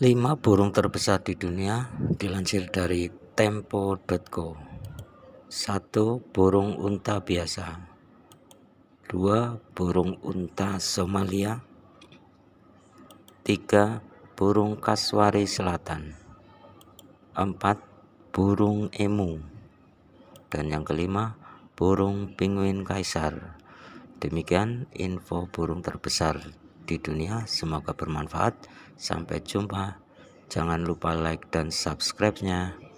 5 burung terbesar di dunia dilansir dari tempo.co 1. Burung unta biasa 2. Burung unta Somalia 3. Burung kaswari selatan 4. Burung emu dan yang kelima burung penguin kaisar demikian info burung terbesar di dunia. Semoga bermanfaat. Sampai jumpa. Jangan lupa like dan subscribe-nya.